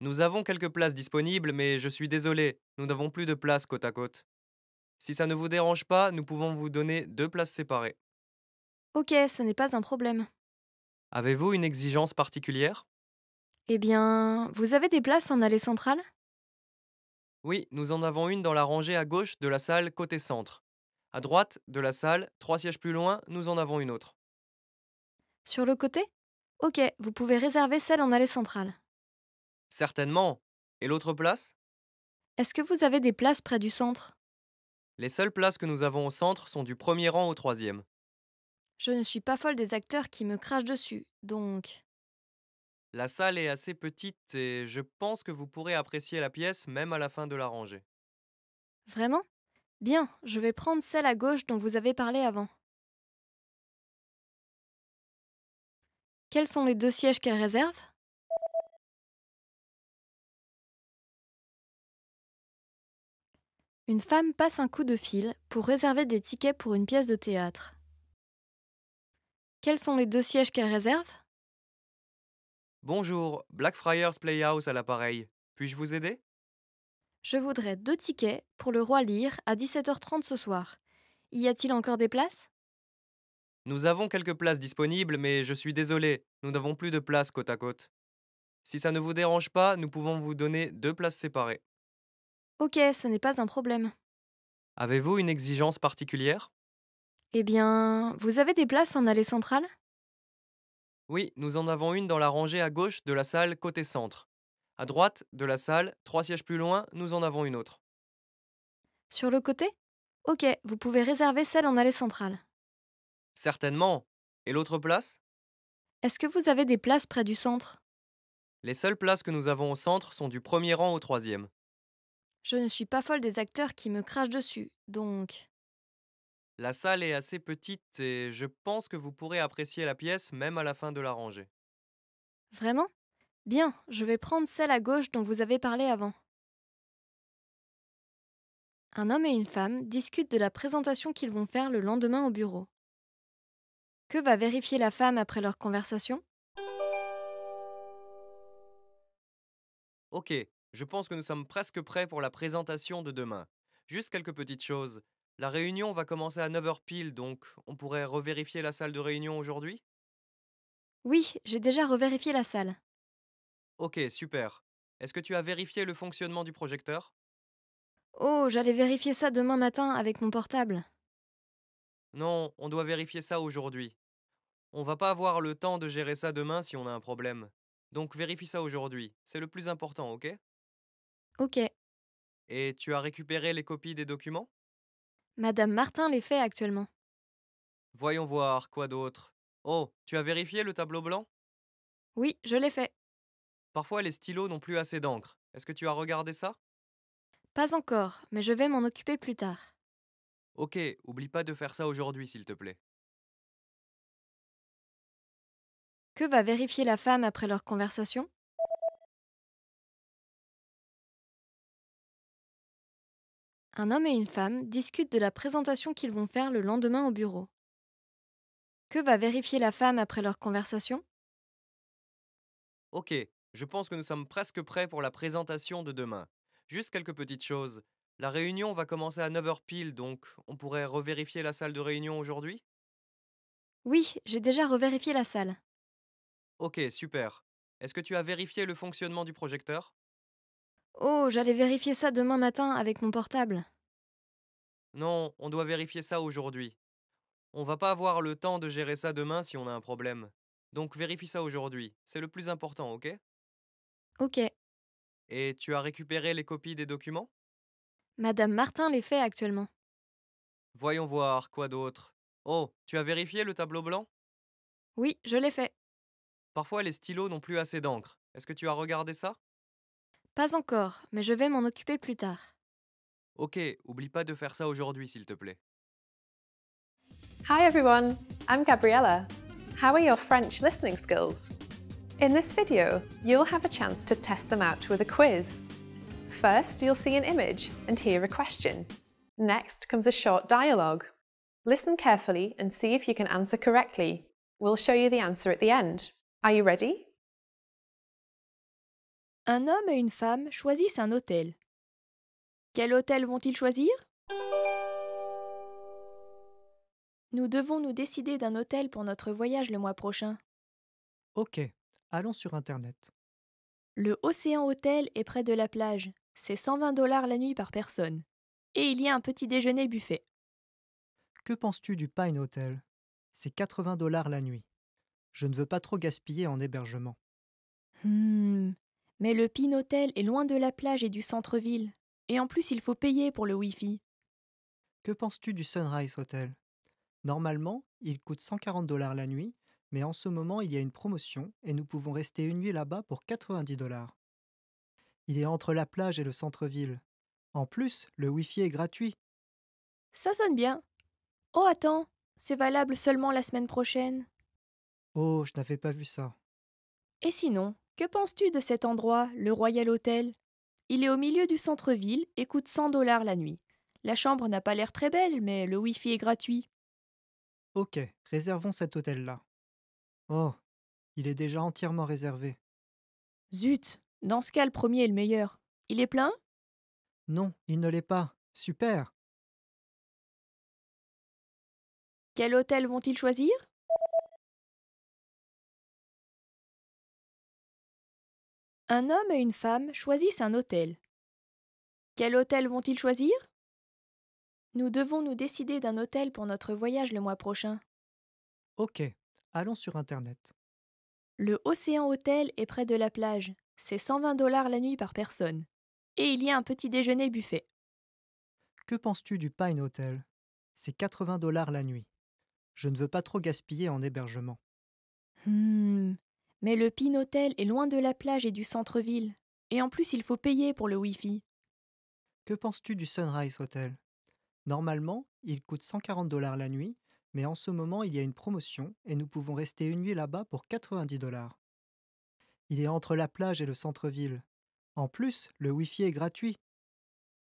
Nous avons quelques places disponibles, mais je suis désolé, nous n'avons plus de places côte à côte. Si ça ne vous dérange pas, nous pouvons vous donner deux places séparées. Ok, ce n'est pas un problème. Avez-vous une exigence particulière Eh bien, vous avez des places en allée centrale Oui, nous en avons une dans la rangée à gauche de la salle côté centre. À droite de la salle, trois sièges plus loin, nous en avons une autre. Sur le côté Ok, vous pouvez réserver celle en allée centrale. Certainement. Et l'autre place Est-ce que vous avez des places près du centre Les seules places que nous avons au centre sont du premier rang au troisième. Je ne suis pas folle des acteurs qui me crachent dessus, donc... La salle est assez petite et je pense que vous pourrez apprécier la pièce même à la fin de la rangée. Vraiment Bien, je vais prendre celle à gauche dont vous avez parlé avant. Quels sont les deux sièges qu'elle réserve Une femme passe un coup de fil pour réserver des tickets pour une pièce de théâtre. Quels sont les deux sièges qu'elle réserve Bonjour, Blackfriars Playhouse à l'appareil. Puis-je vous aider Je voudrais deux tickets pour le roi Lear à 17h30 ce soir. Y a-t-il encore des places nous avons quelques places disponibles, mais je suis désolé, nous n'avons plus de places côte à côte. Si ça ne vous dérange pas, nous pouvons vous donner deux places séparées. Ok, ce n'est pas un problème. Avez-vous une exigence particulière Eh bien, vous avez des places en allée centrale Oui, nous en avons une dans la rangée à gauche de la salle côté centre. À droite de la salle, trois sièges plus loin, nous en avons une autre. Sur le côté Ok, vous pouvez réserver celle en allée centrale. Certainement. Et l'autre place Est-ce que vous avez des places près du centre Les seules places que nous avons au centre sont du premier rang au troisième. Je ne suis pas folle des acteurs qui me crachent dessus, donc... La salle est assez petite et je pense que vous pourrez apprécier la pièce même à la fin de la rangée. Vraiment Bien, je vais prendre celle à gauche dont vous avez parlé avant. Un homme et une femme discutent de la présentation qu'ils vont faire le lendemain au bureau que va vérifier la femme après leur conversation Ok, je pense que nous sommes presque prêts pour la présentation de demain. Juste quelques petites choses. La réunion va commencer à 9h pile, donc on pourrait revérifier la salle de réunion aujourd'hui Oui, j'ai déjà revérifié la salle. Ok, super. Est-ce que tu as vérifié le fonctionnement du projecteur Oh, j'allais vérifier ça demain matin avec mon portable. Non, on doit vérifier ça aujourd'hui. On va pas avoir le temps de gérer ça demain si on a un problème. Donc vérifie ça aujourd'hui. C'est le plus important, ok Ok. Et tu as récupéré les copies des documents Madame Martin les fait actuellement. Voyons voir, quoi d'autre Oh, tu as vérifié le tableau blanc Oui, je l'ai fait. Parfois les stylos n'ont plus assez d'encre. Est-ce que tu as regardé ça Pas encore, mais je vais m'en occuper plus tard. Ok, oublie pas de faire ça aujourd'hui, s'il te plaît. Que va vérifier la femme après leur conversation Un homme et une femme discutent de la présentation qu'ils vont faire le lendemain au bureau. Que va vérifier la femme après leur conversation Ok, je pense que nous sommes presque prêts pour la présentation de demain. Juste quelques petites choses. La réunion va commencer à 9h pile, donc on pourrait revérifier la salle de réunion aujourd'hui Oui, j'ai déjà revérifié la salle. Ok, super. Est-ce que tu as vérifié le fonctionnement du projecteur Oh, j'allais vérifier ça demain matin avec mon portable. Non, on doit vérifier ça aujourd'hui. On va pas avoir le temps de gérer ça demain si on a un problème. Donc vérifie ça aujourd'hui. C'est le plus important, ok Ok. Et tu as récupéré les copies des documents Madame Martin les fait actuellement. Voyons voir, quoi d'autre Oh, tu as vérifié le tableau blanc Oui, je l'ai fait. Parfois, les stylos n'ont plus assez d'encre. Est-ce que tu as regardé ça Pas encore, mais je vais m'en occuper plus tard. Ok, oublie pas de faire ça aujourd'hui, s'il te plaît. Hi everyone, I'm Gabriella. How are your French listening skills? In this video, you'll have a chance to test them out with a quiz. First, you'll see an image and hear a question. Next comes a short dialogue. Listen carefully and see if you can answer correctly. We'll show you the answer at the end. Are you ready? Un homme et une femme choisissent un hôtel. Quel hôtel vont-ils choisir Nous devons nous décider d'un hôtel pour notre voyage le mois prochain. Ok, allons sur Internet. Le Océan Hôtel est près de la plage. C'est 120 dollars la nuit par personne. Et il y a un petit déjeuner buffet. Que penses-tu du Pine Hotel C'est 80 dollars la nuit. Je ne veux pas trop gaspiller en hébergement. Hmm. Mais le Pin Hotel est loin de la plage et du centre-ville. Et en plus, il faut payer pour le Wi-Fi. Que penses-tu du Sunrise Hotel Normalement, il coûte 140 dollars la nuit, mais en ce moment, il y a une promotion et nous pouvons rester une nuit là-bas pour 90 dollars. Il est entre la plage et le centre-ville. En plus, le Wi-Fi est gratuit. Ça sonne bien. Oh, attends, c'est valable seulement la semaine prochaine. Oh, je n'avais pas vu ça. Et sinon, que penses-tu de cet endroit, le Royal Hotel Il est au milieu du centre-ville et coûte 100 dollars la nuit. La chambre n'a pas l'air très belle, mais le Wi-Fi est gratuit. Ok, réservons cet hôtel-là. Oh, il est déjà entièrement réservé. Zut, dans ce cas, le premier est le meilleur. Il est plein Non, il ne l'est pas. Super. Quel hôtel vont-ils choisir Un homme et une femme choisissent un hôtel. Quel hôtel vont-ils choisir Nous devons nous décider d'un hôtel pour notre voyage le mois prochain. Ok, allons sur Internet. Le Océan Hôtel est près de la plage. C'est 120 dollars la nuit par personne. Et il y a un petit déjeuner buffet. Que penses-tu du Pine Hotel C'est 80 dollars la nuit. Je ne veux pas trop gaspiller en hébergement. Hmm, mais le Pin Hotel est loin de la plage et du centre-ville, et en plus il faut payer pour le Wi-Fi. Que penses-tu du Sunrise Hotel Normalement, il coûte 140 dollars la nuit, mais en ce moment il y a une promotion et nous pouvons rester une nuit là-bas pour 90 dollars. Il est entre la plage et le centre-ville. En plus, le Wi-Fi est gratuit.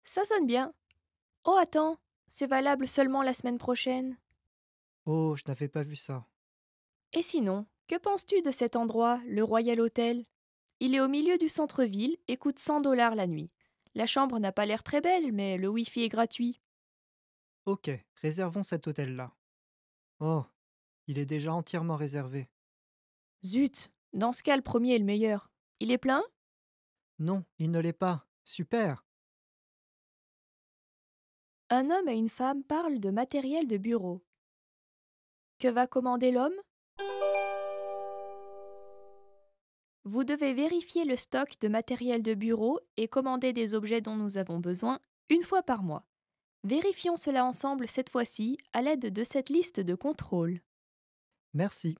Ça sonne bien. Oh attends, c'est valable seulement la semaine prochaine. Oh, je n'avais pas vu ça. Et sinon, que penses-tu de cet endroit, le Royal Hotel Il est au milieu du centre-ville et coûte 100 dollars la nuit. La chambre n'a pas l'air très belle, mais le Wi-Fi est gratuit. Ok, réservons cet hôtel-là. Oh, il est déjà entièrement réservé. Zut, dans ce cas, le premier est le meilleur. Il est plein Non, il ne l'est pas. Super Un homme et une femme parlent de matériel de bureau. Que va commander l'homme vous devez vérifier le stock de matériel de bureau et commander des objets dont nous avons besoin une fois par mois. Vérifions cela ensemble cette fois-ci à l'aide de cette liste de contrôles. Merci.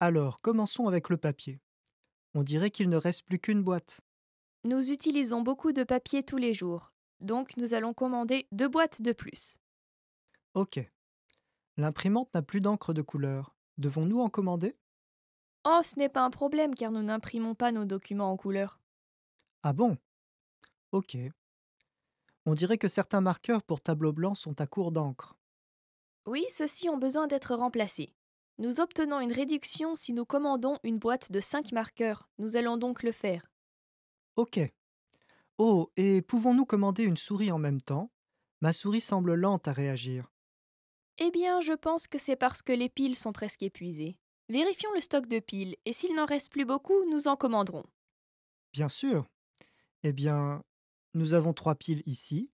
Alors, commençons avec le papier. On dirait qu'il ne reste plus qu'une boîte. Nous utilisons beaucoup de papier tous les jours, donc nous allons commander deux boîtes de plus. Ok. L'imprimante n'a plus d'encre de couleur. Devons-nous en commander Oh, ce n'est pas un problème car nous n'imprimons pas nos documents en couleur. Ah bon Ok. On dirait que certains marqueurs pour tableau blanc sont à court d'encre. Oui, ceux-ci ont besoin d'être remplacés. Nous obtenons une réduction si nous commandons une boîte de cinq marqueurs. Nous allons donc le faire. Ok. Oh, et pouvons-nous commander une souris en même temps Ma souris semble lente à réagir. Eh bien, je pense que c'est parce que les piles sont presque épuisées. Vérifions le stock de piles et s'il n'en reste plus beaucoup, nous en commanderons. Bien sûr. Eh bien, nous avons trois piles ici.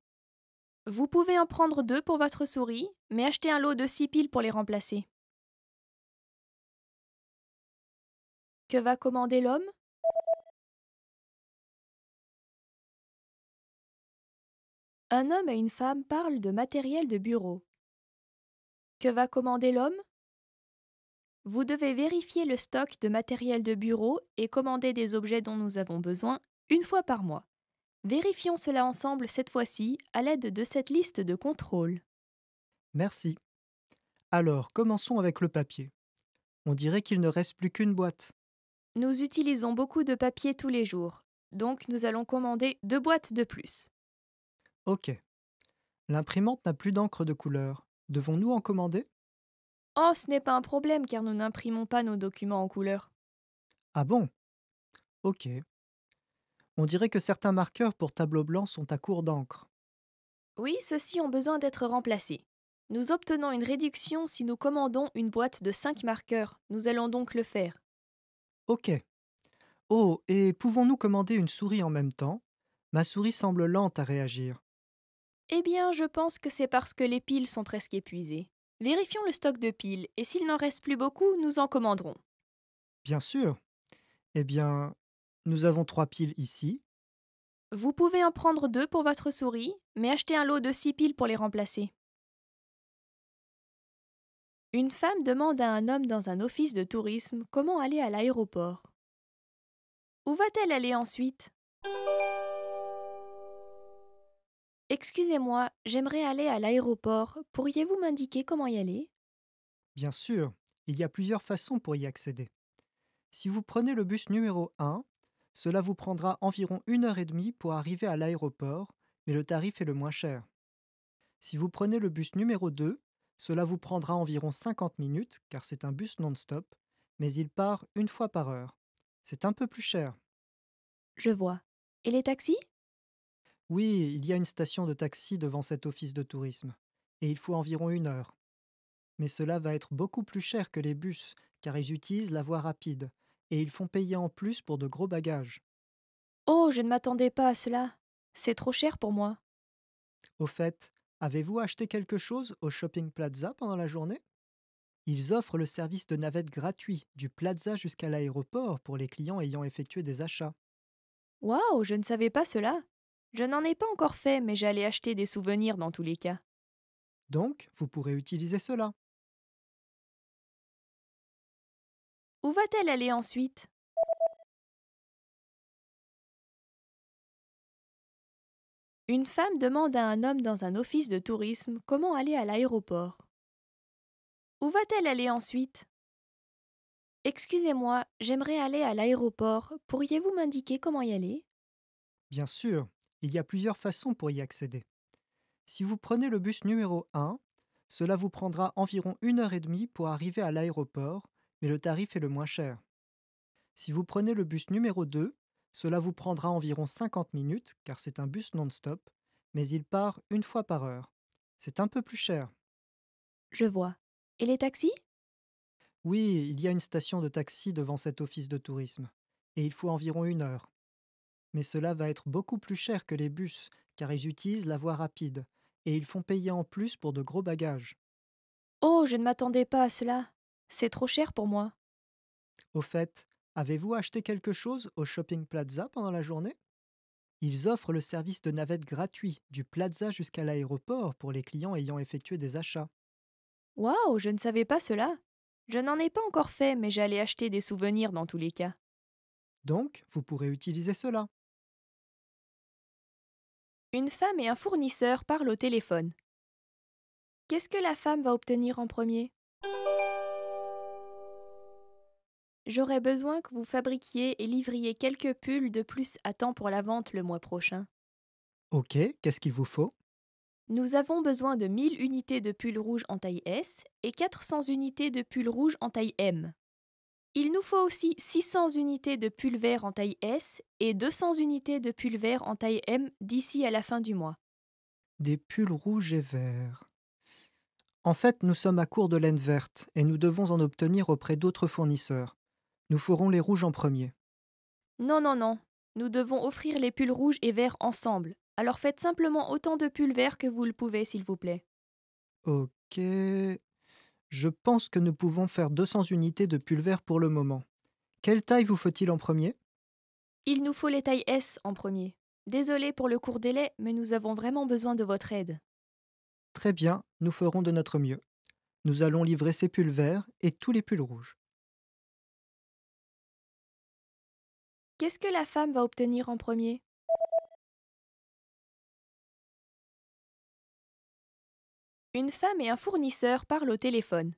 Vous pouvez en prendre deux pour votre souris, mais achetez un lot de six piles pour les remplacer. Que va commander l'homme Un homme et une femme parlent de matériel de bureau. Que va commander l'homme vous devez vérifier le stock de matériel de bureau et commander des objets dont nous avons besoin une fois par mois. Vérifions cela ensemble cette fois-ci à l'aide de cette liste de contrôles. Merci. Alors, commençons avec le papier. On dirait qu'il ne reste plus qu'une boîte. Nous utilisons beaucoup de papier tous les jours, donc nous allons commander deux boîtes de plus. Ok. L'imprimante n'a plus d'encre de couleur. Devons-nous en commander Oh, ce n'est pas un problème car nous n'imprimons pas nos documents en couleur. Ah bon Ok. On dirait que certains marqueurs pour tableau blanc sont à court d'encre. Oui, ceux-ci ont besoin d'être remplacés. Nous obtenons une réduction si nous commandons une boîte de cinq marqueurs. Nous allons donc le faire. Ok. Oh, et pouvons-nous commander une souris en même temps Ma souris semble lente à réagir. Eh bien, je pense que c'est parce que les piles sont presque épuisées. Vérifions le stock de piles et s'il n'en reste plus beaucoup, nous en commanderons. Bien sûr. Eh bien, nous avons trois piles ici. Vous pouvez en prendre deux pour votre souris, mais achetez un lot de six piles pour les remplacer. Une femme demande à un homme dans un office de tourisme comment aller à l'aéroport. Où va-t-elle aller ensuite Excusez-moi, j'aimerais aller à l'aéroport. Pourriez-vous m'indiquer comment y aller Bien sûr, il y a plusieurs façons pour y accéder. Si vous prenez le bus numéro 1, cela vous prendra environ une heure et demie pour arriver à l'aéroport, mais le tarif est le moins cher. Si vous prenez le bus numéro 2, cela vous prendra environ 50 minutes, car c'est un bus non-stop, mais il part une fois par heure. C'est un peu plus cher. Je vois. Et les taxis oui, il y a une station de taxi devant cet office de tourisme, et il faut environ une heure. Mais cela va être beaucoup plus cher que les bus, car ils utilisent la voie rapide, et ils font payer en plus pour de gros bagages. Oh, je ne m'attendais pas à cela. C'est trop cher pour moi. Au fait, avez-vous acheté quelque chose au Shopping Plaza pendant la journée Ils offrent le service de navette gratuit du plaza jusqu'à l'aéroport pour les clients ayant effectué des achats. Waouh, je ne savais pas cela. Je n'en ai pas encore fait, mais j'allais acheter des souvenirs dans tous les cas. Donc, vous pourrez utiliser cela. Où va-t-elle aller ensuite Une femme demande à un homme dans un office de tourisme comment aller à l'aéroport. Où va-t-elle aller ensuite Excusez-moi, j'aimerais aller à l'aéroport. Pourriez-vous m'indiquer comment y aller Bien sûr. Il y a plusieurs façons pour y accéder. Si vous prenez le bus numéro 1, cela vous prendra environ une heure et demie pour arriver à l'aéroport, mais le tarif est le moins cher. Si vous prenez le bus numéro 2, cela vous prendra environ 50 minutes, car c'est un bus non-stop, mais il part une fois par heure. C'est un peu plus cher. Je vois. Et les taxis Oui, il y a une station de taxi devant cet office de tourisme, et il faut environ une heure mais cela va être beaucoup plus cher que les bus, car ils utilisent la voie rapide, et ils font payer en plus pour de gros bagages. Oh, je ne m'attendais pas à cela. C'est trop cher pour moi. Au fait, avez-vous acheté quelque chose au Shopping Plaza pendant la journée Ils offrent le service de navette gratuit du plaza jusqu'à l'aéroport pour les clients ayant effectué des achats. Waouh, je ne savais pas cela. Je n'en ai pas encore fait, mais j'allais acheter des souvenirs dans tous les cas. Donc, vous pourrez utiliser cela. Une femme et un fournisseur parlent au téléphone. Qu'est-ce que la femme va obtenir en premier J'aurais besoin que vous fabriquiez et livriez quelques pulls de plus à temps pour la vente le mois prochain. Ok, qu'est-ce qu'il vous faut Nous avons besoin de 1000 unités de pulls rouges en taille S et 400 unités de pulls rouges en taille M. Il nous faut aussi 600 unités de vert en taille S et 200 unités de vert en taille M d'ici à la fin du mois. Des pulls rouges et verts. En fait, nous sommes à court de laine verte et nous devons en obtenir auprès d'autres fournisseurs. Nous ferons les rouges en premier. Non, non, non. Nous devons offrir les pulls rouges et verts ensemble. Alors faites simplement autant de pulls verts que vous le pouvez, s'il vous plaît. Ok. Je pense que nous pouvons faire 200 unités de pulvère pour le moment. Quelle taille vous faut-il en premier Il nous faut les tailles S en premier. Désolé pour le court délai, mais nous avons vraiment besoin de votre aide. Très bien, nous ferons de notre mieux. Nous allons livrer ces pulvères et tous les pulls rouges. Qu'est-ce que la femme va obtenir en premier Une femme et un fournisseur parlent au téléphone.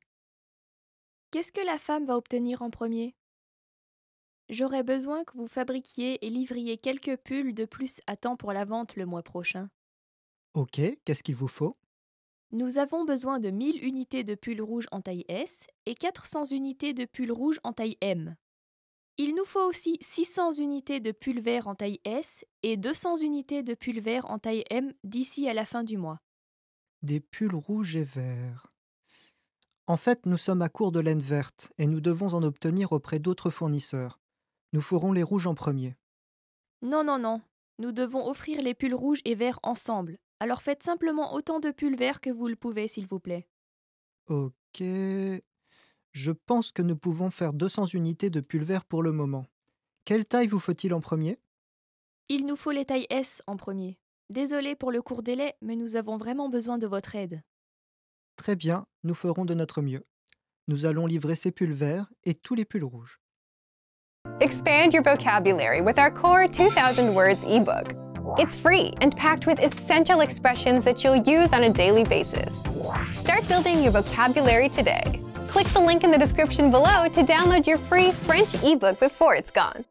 Qu'est-ce que la femme va obtenir en premier J'aurais besoin que vous fabriquiez et livriez quelques pulls de plus à temps pour la vente le mois prochain. Ok, qu'est-ce qu'il vous faut Nous avons besoin de 1000 unités de pulls rouges en taille S et 400 unités de pulls rouges en taille M. Il nous faut aussi 600 unités de pulls verts en taille S et 200 unités de pulls verts en taille M d'ici à la fin du mois des pulls rouges et verts. En fait, nous sommes à court de laine verte et nous devons en obtenir auprès d'autres fournisseurs. Nous ferons les rouges en premier. Non, non, non. Nous devons offrir les pulls rouges et verts ensemble. Alors faites simplement autant de pulls verts que vous le pouvez, s'il vous plaît. Ok. Je pense que nous pouvons faire 200 unités de pulls verts pour le moment. Quelle taille vous faut-il en premier Il nous faut les tailles S en premier. Désolé pour le court délai, mais nous avons vraiment besoin de votre aide. Très bien, nous ferons de notre mieux. Nous allons livrer ces pulls verts et tous les pulls rouges. Expand your vocabulary with our Core 2000 Words ebook. It's free and packed with essential expressions that you'll use on a daily basis. Start building your vocabulary today. Click the link in the description below to download your free French ebook before it's gone.